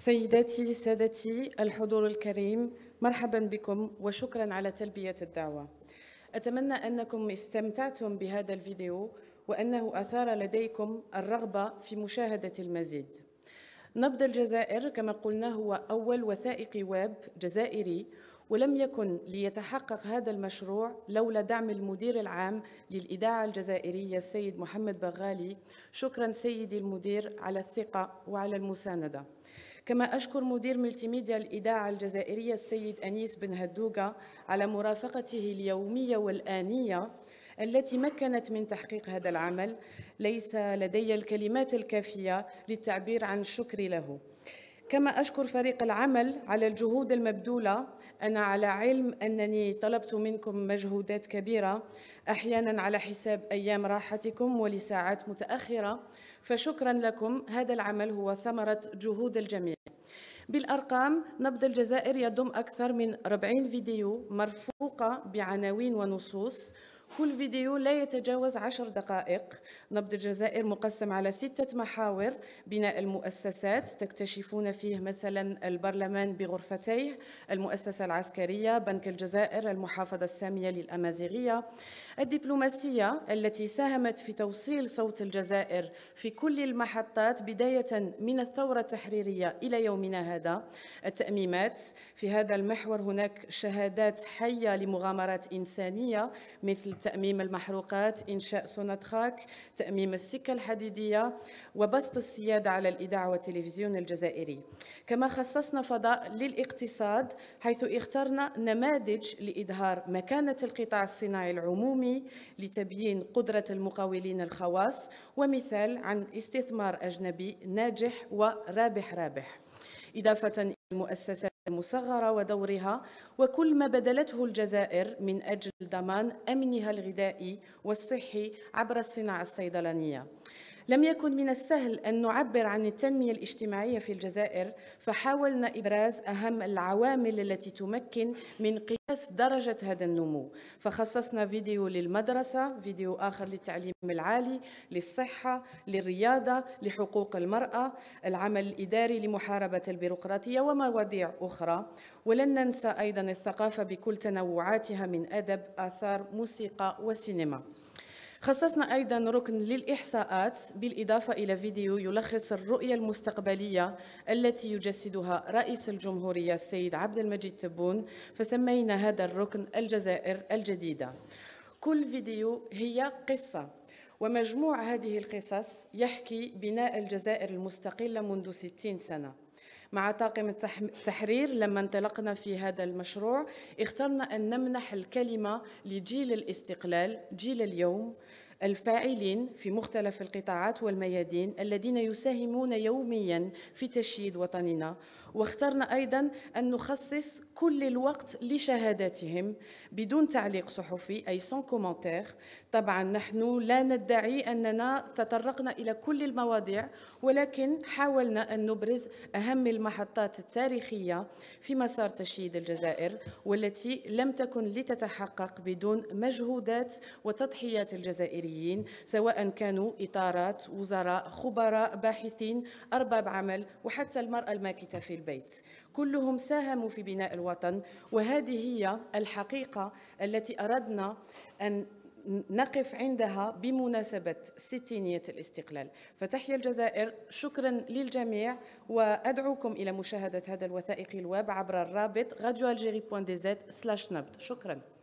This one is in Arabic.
سيداتي سادتي الحضور الكريم مرحبا بكم وشكرا على تلبية الدعوة أتمنى أنكم استمتعتم بهذا الفيديو وأنه أثار لديكم الرغبة في مشاهدة المزيد نبض الجزائر كما قلنا هو أول وثائقي ويب جزائري ولم يكن ليتحقق هذا المشروع لولا دعم المدير العام للإذاعة الجزائرية السيد محمد بغالي شكرا سيدي المدير على الثقة وعلى المساندة كما أشكر مدير ملتيميديا الإذاعة الجزائرية السيد أنيس بن هدوغا على مرافقته اليومية والآنية التي مكنت من تحقيق هذا العمل ليس لدي الكلمات الكافية للتعبير عن شكري له كما أشكر فريق العمل على الجهود المبذولة أنا على علم أنني طلبت منكم مجهودات كبيرة أحيانا على حساب أيام راحتكم ولساعات متأخرة فشكرا لكم هذا العمل هو ثمرة جهود الجميع بالأرقام نبض الجزائر يضم أكثر من 40 فيديو مرفوقة بعناوين ونصوص كل فيديو لا يتجاوز عشر دقائق نبض الجزائر مقسم على ستة محاور بناء المؤسسات تكتشفون فيه مثلا البرلمان بغرفتيه المؤسسة العسكرية بنك الجزائر المحافظة السامية للأمازيغية الدبلوماسية التي ساهمت في توصيل صوت الجزائر في كل المحطات بداية من الثورة التحريرية إلى يومنا هذا التأميمات في هذا المحور هناك شهادات حية لمغامرات إنسانية مثل تأميم المحروقات إنشاء سوناتخاك تأميم السكة الحديدية وبسط السيادة على الإذاعة والتلفزيون الجزائري كما خصصنا فضاء للاقتصاد حيث اخترنا نماذج لإظهار مكانة القطاع الصناعي العمومي الوطني لتبيين قدرة المقاولين الخواص ومثال عن استثمار أجنبي ناجح ورابح رابح إضافة إلى المؤسسات المصغرة ودورها وكل ما بدلته الجزائر من أجل ضمان أمنها الغذائي والصحي عبر الصناعة الصيدلانية لم يكن من السهل أن نعبر عن التنمية الاجتماعية في الجزائر فحاولنا إبراز أهم العوامل التي تمكن من قياس درجة هذا النمو فخصصنا فيديو للمدرسة فيديو آخر للتعليم العالي للصحة للرياضة لحقوق المرأة العمل الإداري لمحاربة البيروقراطية ومواضيع أخرى ولن ننسى أيضا الثقافة بكل تنوعاتها من أدب آثار موسيقى وسينما خصصنا أيضا ركن للإحصاءات بالإضافة إلى فيديو يلخص الرؤية المستقبلية التي يجسدها رئيس الجمهورية السيد عبد المجيد تبون فسمينا هذا الركن الجزائر الجديدة كل فيديو هي قصة ومجموع هذه القصص يحكي بناء الجزائر المستقلة منذ 60 سنة مع طاقم التحرير لما انطلقنا في هذا المشروع اخترنا أن نمنح الكلمة لجيل الاستقلال جيل اليوم الفاعلين في مختلف القطاعات والميادين الذين يساهمون يوميا في تشييد وطننا واخترنا أيضا أن نخصص كل الوقت لشهاداتهم بدون تعليق صحفي أي سون كومنتير طبعا نحن لا ندعي أننا تطرقنا إلى كل المواضيع ولكن حاولنا أن نبرز أهم المحطات التاريخية في مسار تشييد الجزائر والتي لم تكن لتتحقق بدون مجهودات وتضحيات الجزائريين سواء كانوا إطارات وزراء خبراء باحثين أرباب عمل وحتى المرأة الماكته في البيت كلهم ساهموا في بناء الوطن وهذه هي الحقيقة التي أردنا أن نقف عندها بمناسبة ستينية الاستقلال فتحيا الجزائر شكرا للجميع وأدعوكم إلى مشاهدة هذا الوثائقي الويب عبر الرابط radioalgerie.dz شكرا